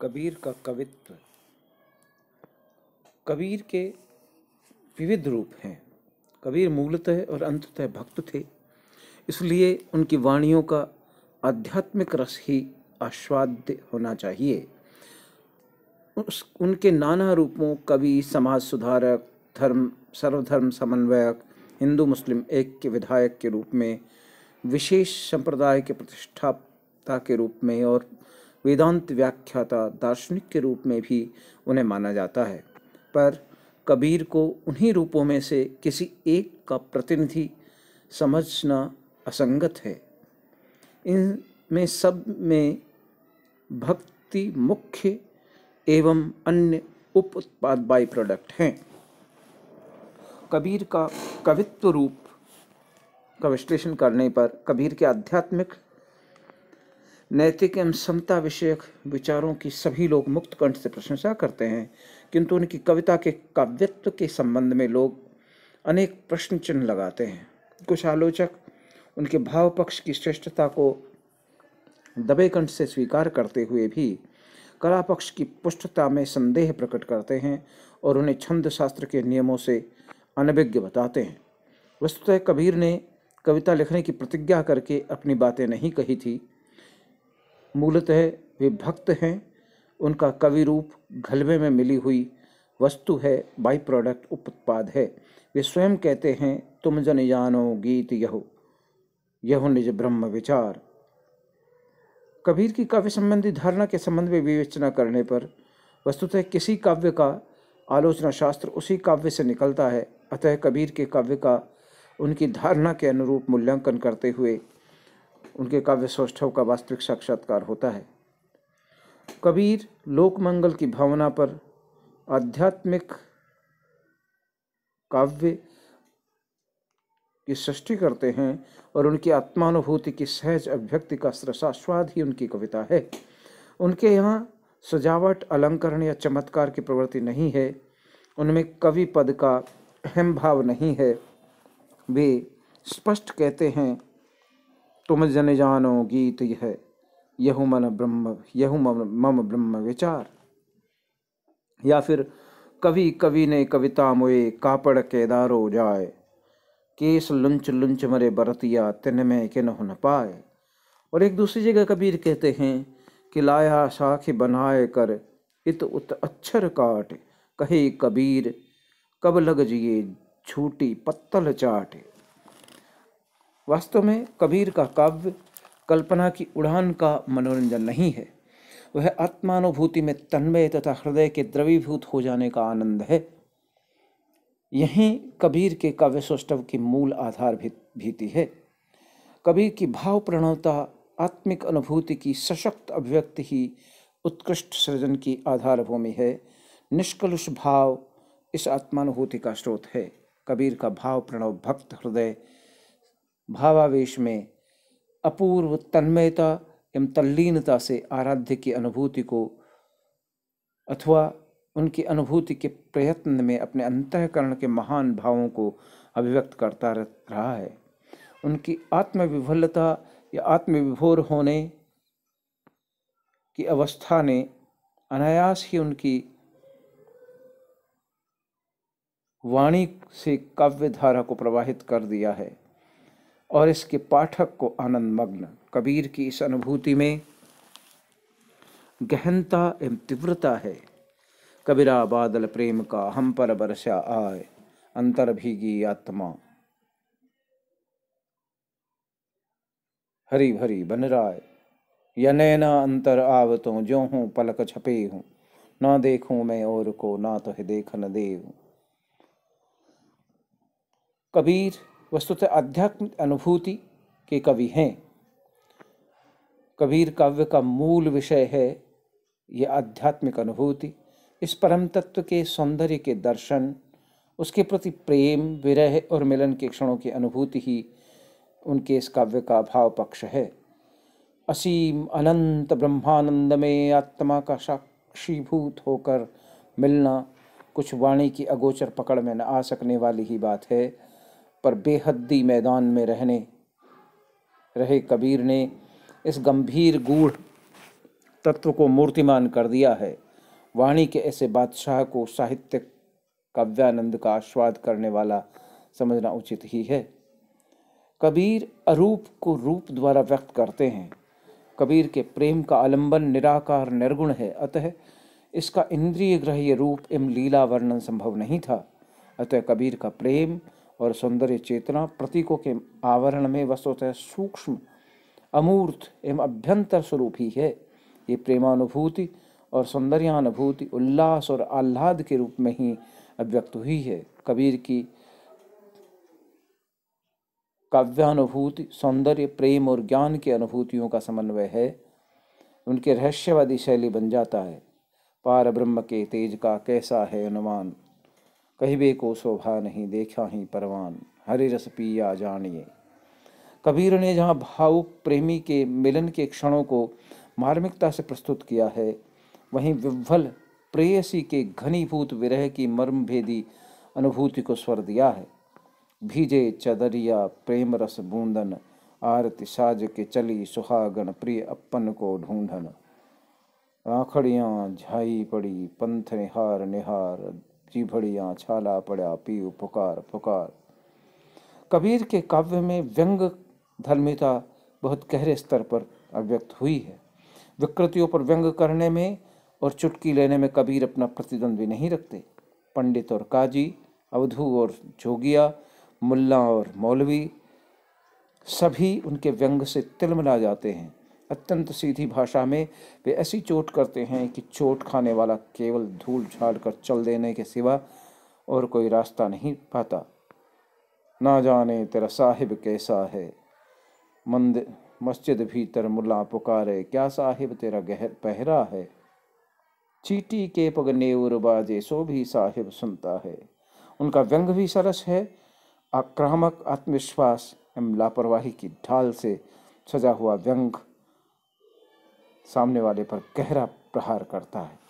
कबीर का कवित्व कबीर के विविध रूप हैं कबीर मूलतः और अंततः भक्त थे इसलिए उनकी वाणियों का आध्यात्मिक रस ही आस्वाद्य होना चाहिए उस उनके नाना रूपों कवि समाज सुधारक धर्म सर्वधर्म समन्वयक हिंदू मुस्लिम एक के विधायक के रूप में विशेष संप्रदाय के प्रतिष्ठाता के रूप में और वेदांत व्याख्याता दार्शनिक के रूप में भी उन्हें माना जाता है पर कबीर को उन्हीं रूपों में से किसी एक का प्रतिनिधि समझना असंगत है इन में सब में भक्ति मुख्य एवं अन्य उप उत्पाद बाई प्रोडक्ट हैं कबीर का कवित्व रूप का विश्लेषण करने पर कबीर के आध्यात्मिक नैतिक एवं समता विषयक विचारों की सभी लोग मुक्त कंठ से प्रशंसा करते हैं किंतु उनकी कविता के काव्यत्व के संबंध में लोग अनेक प्रश्न चिन्ह लगाते हैं कुछ आलोचक उनके भाव पक्ष की श्रेष्ठता को दबे कंठ से स्वीकार करते हुए भी कला पक्ष की पुष्टता में संदेह प्रकट करते हैं और उन्हें छंद शास्त्र के नियमों से अनभिज्ञ बताते हैं वस्तुतः कबीर ने कविता लिखने की प्रतिज्ञा करके अपनी बातें नहीं कही थी मूलतः वे भक्त हैं उनका कवि रूप घलवे में मिली हुई वस्तु है बाई प्रोडक्ट उत्पाद है वे स्वयं कहते हैं तुम जन जानो गीत यहो यहो निज ब्रह्म विचार कबीर की काव्य संबंधी धारणा के संबंध में विवेचना करने पर वस्तुतः किसी काव्य का आलोचना शास्त्र उसी काव्य से निकलता है अतः कबीर के काव्य का उनकी धारणा के अनुरूप मूल्यांकन करते हुए उनके काव्य सौष्ठव का वास्तविक साक्षात्कार होता है कबीर लोकमंगल की भावना पर आध्यात्मिक काव्य की सृष्टि करते हैं और उनकी आत्मानुभूति की सहज अभिव्यक्ति का रसास्वाद ही उनकी कविता है उनके यहाँ सजावट अलंकरण या चमत्कार की प्रवृत्ति नहीं है उनमें कवि पद का अहम भाव नहीं है वे स्पष्ट कहते हैं तुम जन जानो गीत यह यहु मन ब्रह्म यहु मम ब्रह्म विचार या फिर कवि कवि ने कविता मोए कापड़ केदारो जाए केस लुंच लुंच मरे बरतिया तिन में के न पाए और एक दूसरी जगह कबीर कहते हैं कि लाया साख बनाए कर इत उत अक्षर काट कहे कबीर कब लग जिए झूठी पत्तल चाट वास्तव में कबीर का काव्य कल्पना की उड़ान का मनोरंजन नहीं है वह आत्मानुभूति में तन्मय तथा हृदय के द्रवीभूत हो जाने का आनंद है यही कबीर के काव्य सौष्टव की मूल आधार भीति है कबीर की भाव प्रणवता आत्मिक अनुभूति की सशक्त अभिव्यक्ति ही उत्कृष्ट सृजन की आधारभूमि है निष्कलुष भाव इस आत्मानुभूति का स्रोत है कबीर का भाव प्रणव भक्त हृदय भावावेश में अपूर्व तन्मयता एवं तल्लीनता से आराध्य की अनुभूति को अथवा उनकी अनुभूति के प्रयत्न में अपने अंतकरण के महान भावों को अभिव्यक्त करता रहा है उनकी आत्मविभलता या आत्मविभोर होने की अवस्था ने अनायास ही उनकी वाणी से काव्य धारा को प्रवाहित कर दिया है और इसके पाठक को आनंद मग्न कबीर की इस अनुभूति में गहनता एवं तीव्रता है कबीरा बादल प्रेम का हम पर बरसा आए अंतर भीगी आत्मा हरी भरी बन राय या न अंतर आवतों जो हूँ पलक छपे हूँ ना देखूं मैं और को ना तो देखन देव कबीर वस्तुतः आध्यात्मिक अनुभूति के कवि हैं कबीर काव्य का मूल विषय है ये आध्यात्मिक अनुभूति इस परम तत्व के सौंदर्य के दर्शन उसके प्रति प्रेम विरह और मिलन के क्षणों की अनुभूति ही उनके इस काव्य का भाव पक्ष है असीम अनंत ब्रह्मानंद में आत्मा का साक्षीभूत होकर मिलना कुछ वाणी की अगोचर पकड़ में न आ सकने वाली ही बात है पर बेहद्दी मैदान में रहने रहे कबीर ने इस गंभीर गूढ़ तत्व को मूर्तिमान कर दिया है वाणी के ऐसे बादशाह को साहित्य काव्यानंद का आस्वाद करने वाला समझना उचित ही है कबीर अरूप को रूप द्वारा व्यक्त करते हैं कबीर के प्रेम का आलंबन निराकार निर्गुण है अतः इसका इंद्रिय ग्रह्य रूप एवं लीला वर्णन संभव नहीं था अतः कबीर का प्रेम और सौंदर्य चेतना प्रतीकों के आवरण में वस्तुतः सूक्ष्म अमूर्त एवं अभ्यंतर स्वरूप ही है ये प्रेमानुभूति और सौंदर्यानुभूति उल्लास और आह्लाद के रूप में ही अभिव्यक्त हुई है कबीर की काव्यानुभूति सौंदर्य प्रेम और ज्ञान की अनुभूतियों का समन्वय है उनके रहस्यवादी शैली बन जाता है पार ब्रह्म के तेज का कैसा है अनुमान कहिबे को शोभा नहीं देखा ही परवान हरे रस पिया जानिए कबीर ने जहाँ भावुक प्रेमी के मिलन के क्षणों को मार्मिकता से प्रस्तुत किया है वहीं विह्वल प्रेयसी के घनीभूत विरह की मर्मभेदी अनुभूति को स्वर दिया है भीजे चदरिया प्रेम रस बूंदन आरती साज के चली सुहागन प्रिय अपन को ढूंढन आखड़ियाँ झाई पड़ी पंथ निहार निहार चिभड़िया छाला पड़ा पी पुकार पुकार कबीर के काव्य में व्यंग धर्मिता बहुत गहरे स्तर पर अव्यक्त हुई है विकृतियों पर व्यंग करने में और चुटकी लेने में कबीर अपना प्रतिद्वंद्वी नहीं रखते पंडित और काजी अवधु और जोगिया मुल्ला और मौलवी सभी उनके व्यंग से तिलमिला जाते हैं अत्यंत सीधी भाषा में वे ऐसी चोट करते हैं कि चोट खाने वाला केवल धूल झाड़ कर चल देने के सिवा और कोई रास्ता नहीं पाता ना जाने तेरा साहिब कैसा है मंद मस्जिद भीतर मुल्ला पुकारे क्या साहिब तेरा गहर पहरा है चीटी के पगने बाजे सो भी साहिब सुनता है उनका व्यंग भी सरस है आक्रामक आत्मविश्वास एवं लापरवाही की ढाल से सजा हुआ व्यंग सामने वाले पर गहरा प्रहार करता है